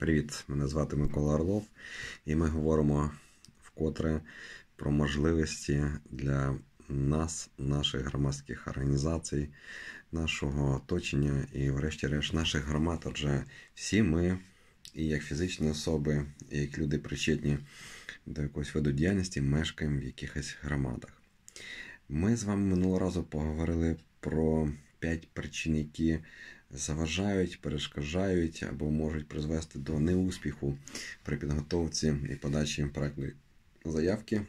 Привіт, мене звати Микола Орлов, і ми говоримо вкотре про можливості для нас, наших громадських організацій, нашого оточення і, врешті-решт, наших громад. Отже, всі ми, і як фізичні особи, і як люди причетні до якогось виду діяльності, мешкаємо в якихось громадах. Ми з вами минулого разу поговорили про п'ять причин, які заважають, перешкоджають або можуть призвести до неуспіху при підготовці і подачі проектної заявки.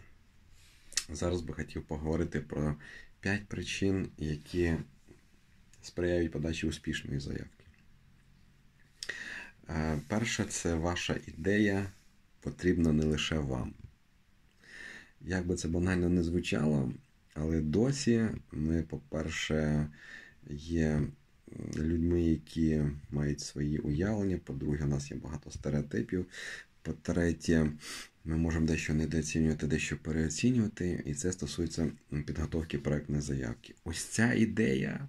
Зараз би хотів поговорити про 5 причин, які сприяють подачі успішної заявки. Е, перше, це ваша ідея потрібна не лише вам. Як би це банально не звучало, але досі ми, по-перше, є людьми, які мають свої уявлення. По-друге, в нас є багато стереотипів. По-третє, ми можемо дещо недооцінювати, дещо переоцінювати, і це стосується підготовки проектної заявки. Ось ця ідея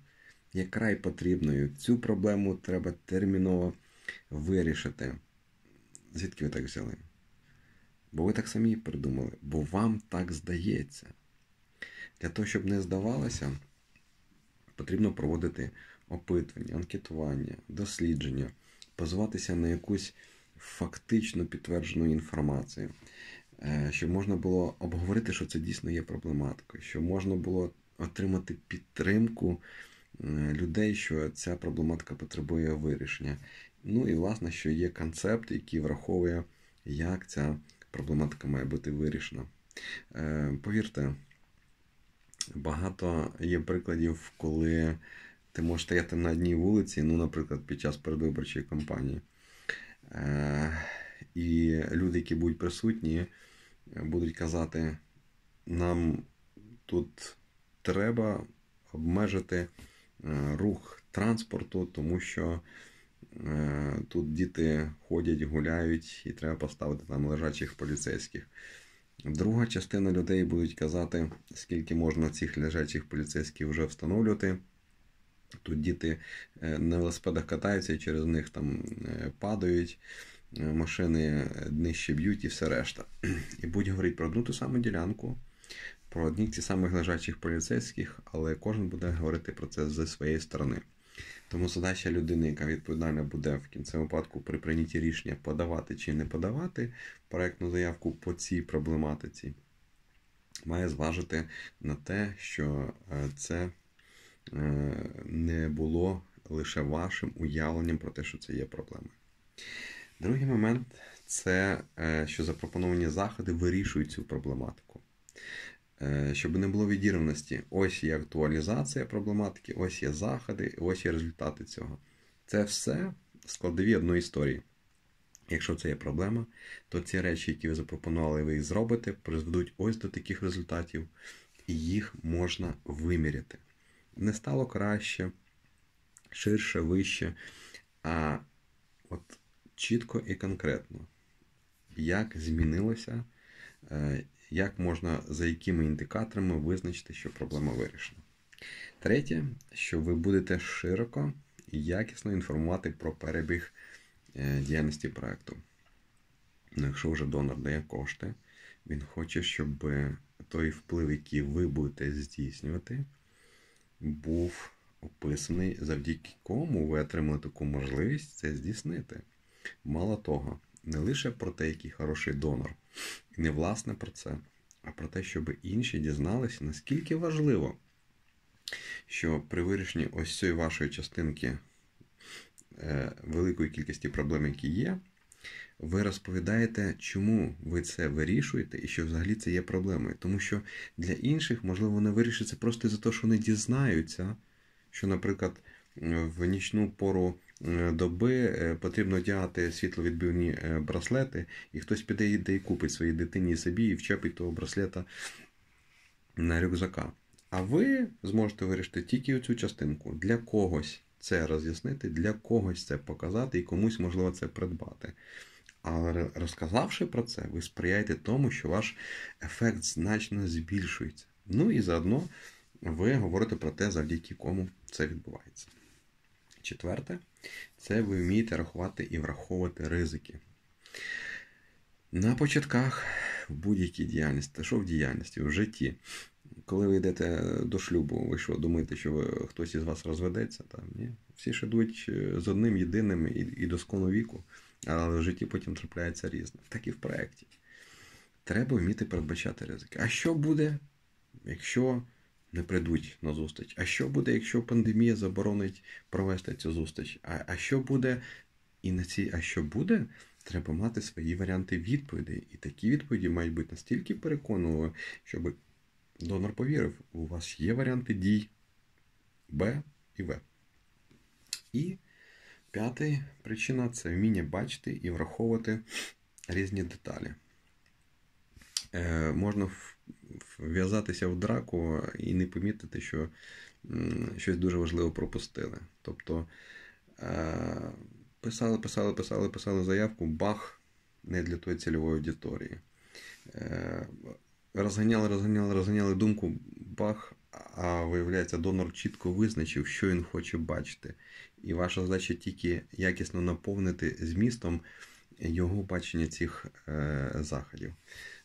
є край потрібною. Цю проблему треба терміново вирішити. Звідки ви так взяли? Бо ви так самі придумали, бо вам так здається. Для того, щоб не здавалося, потрібно проводити опитування, анкетування, дослідження, позиватися на якусь фактично підтверджену інформацію, е, щоб можна було обговорити, що це дійсно є проблематикою, щоб можна було отримати підтримку е, людей, що ця проблематика потребує вирішення. Ну і власне, що є концепт, який враховує, як ця проблематика має бути вирішена. Е, повірте, багато є прикладів, коли ти можеш стояти на одній вулиці, ну, наприклад, під час передвиборчої кампанії. Е, і люди, які будуть присутні, будуть казати, нам тут треба обмежити е, рух транспорту, тому що е, тут діти ходять, гуляють, і треба поставити там лежачих поліцейських. Друга частина людей будуть казати, скільки можна цих лежачих поліцейських вже встановлювати. Тут діти е, на велосипедах катаються, через них там е, падають, е, машини днище б'ють і все решта. І будь говорити про одну ту саму ділянку, про одних ці самих лежачих поліцейських, але кожен буде говорити про це зі своєї сторони. Тому задача людини, яка відповідальна буде в кінцевому випадку при прийнятті рішення подавати чи не подавати проектну заявку по цій проблематиці, має зважити на те, що це. Е, не було лише вашим уявленням про те, що це є проблема. Другий момент це е, що запропоновані заходи вирішують цю проблематику. Е, щоб не було відірваності, ось є актуалізація проблематики, ось є заходи, ось є результати цього. Це все складові одної історії. Якщо це є проблема, то ці речі, які ви запропонували, ви їх зробите, призведуть ось до таких результатів, і їх можна виміряти не стало краще, ширше, вище. А от чітко і конкретно, як змінилося, е, як можна за якими індикаторами визначити, що проблема вирішена. Третє, що ви будете широко і якісно інформувати про перебіг е, діяльності проєкту. Ну, Якщо вже донор дає кошти, він хоче, щоб е, той вплив, який ви будете здійснювати, був описаний, завдяки кому ви отримали таку можливість це здійснити. Мало того, не лише про те, який хороший донор, і не власне про це, а про те, щоб інші дізналися, наскільки важливо, що при вирішенні ось цієї вашої частинки е, великої кількості проблем, які є ви розповідаєте, чому ви це вирішуєте і що взагалі це є проблемою. Тому що для інших, можливо, не вирішиться просто за те, що вони дізнаються, що, наприклад, в нічну пору е, доби е, потрібно одягати світловідбивні е, браслети, і хтось піде йде і купить своїй дитині і собі і вчепить того браслета на рюкзака. А ви зможете вирішити тільки оцю частинку для когось це роз'яснити, для когось це показати і комусь, можливо, це придбати. Але розказавши про це, ви сприяєте тому, що ваш ефект значно збільшується. Ну і заодно ви говорите про те, завдяки кому це відбувається. Четверте, це ви вмієте рахувати і враховувати ризики. На початках в будь-якій діяльності, та що в діяльності, в житті, коли ви йдете до шлюбу, ви що думаєте, що е, хтось із вас розведеться? Там ні. Всі ж йдуть е, з одним єдиним і, і до віку, але в житті потім трапляється різне. Так і в проєкті. Треба вміти передбачати ризики. А що буде, якщо не прийдуть на зустріч? А що буде, якщо пандемія заборонить провести цю зустріч? А, а що буде? І на ці, а що буде? Треба мати свої варіанти відповідей. І такі відповіді мають бути настільки переконливі, щоб Донор повірив, у вас є варіанти дій Б і В. І п'ята причина це вміння бачити і враховувати різні деталі. Е, Можна вв'язатися в драку і не помітити, що щось дуже важливе пропустили. Тобто е, писали, писали, писали, писали заявку, бах, не для тої цільової аудиторії. Е, розганяли, розганяли, розганяли думку, бах, а виявляється, донор чітко визначив, що він хоче бачити. І ваша задача тільки якісно наповнити змістом його бачення цих е, заходів.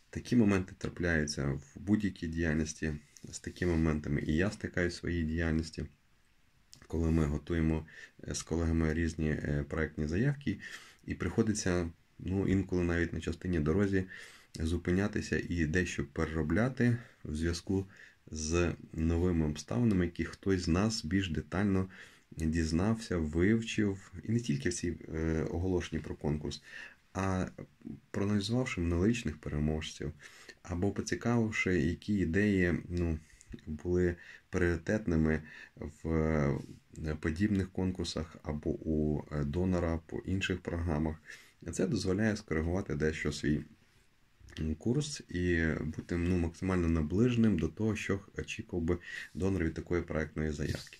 Такі моменти трапляються в будь-якій діяльності з такими моментами. І я стикаюсь в своїй діяльності, коли ми готуємо е, з колегами різні е, проектні заявки, і приходиться ну, інколи навіть на частині дорозі зупинятися і дещо переробляти в зв'язку з новими обставинами, які хтось з нас більш детально дізнався, вивчив. І не тільки всі е, оголошення про конкурс, а проаналізувавши минулорічних переможців, або поцікавивши, які ідеї ну, були пріоритетними в е, подібних конкурсах або у е, донора по інших програмах. Це дозволяє скоригувати дещо свій курс і бути ну, максимально наближеним до того, що очікував би донор від такої проектної заявки.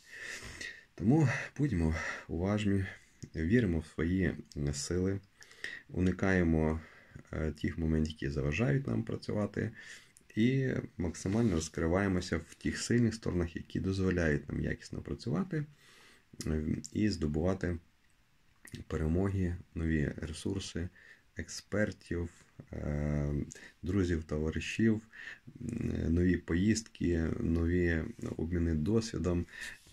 Тому будьмо уважні, віримо в свої сили, уникаємо е, тих моментів, які заважають нам працювати, і максимально розкриваємося в тих сильних сторонах, які дозволяють нам якісно працювати і здобувати перемоги, нові ресурси, експертів, е, друзів, товаришів, нові поїздки, нові обміни досвідом.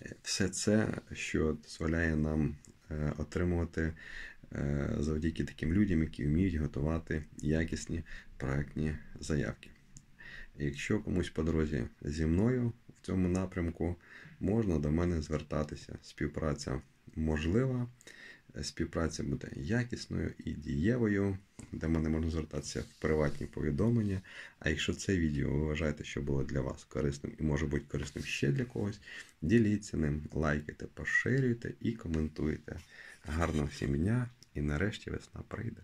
Е, все це, що дозволяє нам е, отримувати завдяки таким людям, які вміють готувати якісні проектні заявки. Якщо комусь по дорозі зі мною в цьому напрямку можна до мене звертатися. Співпраця можлива співпраця буде якісною і дієвою, де мене можна звертатися в приватні повідомлення. А якщо це відео ви вважаєте, що було для вас корисним і може бути корисним ще для когось, діліться ним, лайкайте, поширюйте і коментуйте. Гарного всім дня і нарешті весна прийде.